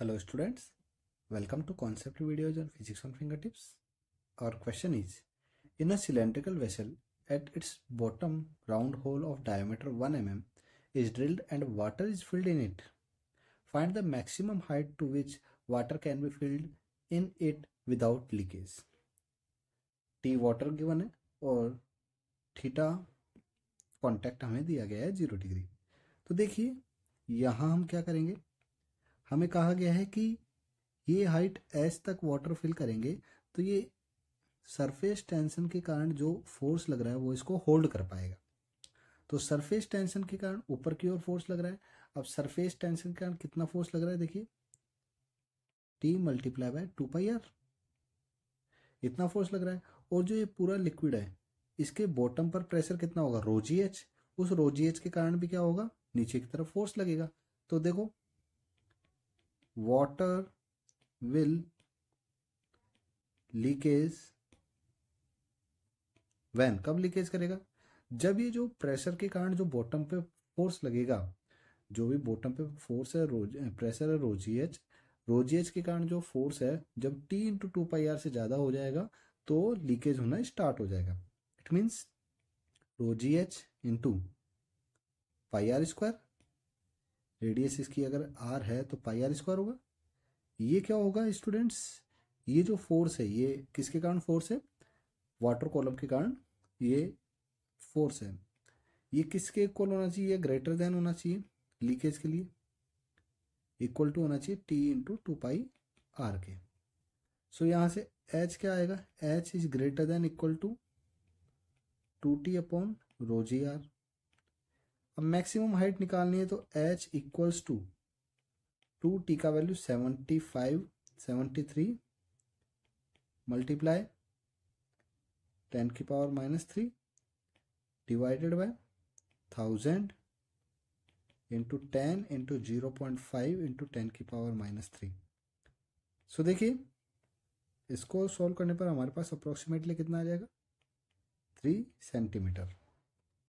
Hello students, welcome to concept videos on physics on fingertips. Our question is, in a cylindrical vessel, at its bottom round hole of diameter 1 mm is drilled and water is filled in it. Find the maximum height to which water can be filled in it without leakage. T water given है और theta contact हमें दिया गया है zero degree तो देखिए यहाँ हम क्या करेंगे हमें कहा गया है कि ये हाइट एस तक वाटर फिल करेंगे तो ये सरफेस टेंशन के कारण जो फोर्स लग रहा है वो इसको होल्ड कर पाएगा तो सरफेस टेंशन के कारण ऊपर की ओर फोर्स लग रहा है अब सरफेस टेंशन के कारण कितना फोर्स लग रहा है देखिए T multiply by two pi R इतना फोर्स लग रहा है और जो ये पूरा लिक्विड है इसके बॉटम पर प्रेशर कितना होगा रोजी एच उस रोजी एच के कारण भी क्या होगा नीचे की तरफ फोर्स लगेगा तो देखो water will लीकेज वैन कब लीकेज करेगा जब ये जो प्रेशर के कारण जो बॉटम पे फोर्स लगेगा जो भी बॉटम पे फोर्स है रोज प्रेशर है रोजी रोजी रोजीएच के कारण जो फोर्स है जब T into two pi R से ज़्यादा हो जाएगा तो लीकेज होना स्टार्ट हो जाएगा it means rho g h into pi R square radius इसकी अगर आर है तो पाई आर स्क्वायर होगा ये क्या होगा स्टूडेंट्स ये जो फोर्स है ये किसके कारण फोर्स है वाटर कॉलम के कारण ये फोर्स है ये किसके इक्वल होना चाहिए ग्रेटर देन होना चाहिए लीकेज के लिए इक्वल टू होना चाहिए T into two pi R के सो so, यहाँ से एच क्या आएगा H is greater than equal to two T upon rho g R अब मैक्सिमम हाइट निकालनी है तो H equals to two T का value seventy five seventy three multiply ten की power minus three divided by thousand into ten into zero point five into ten की power minus three so देखिए इसको solve करने पर हमारे पास approximately कितना आ जाएगा थ्री सेंटीमीटर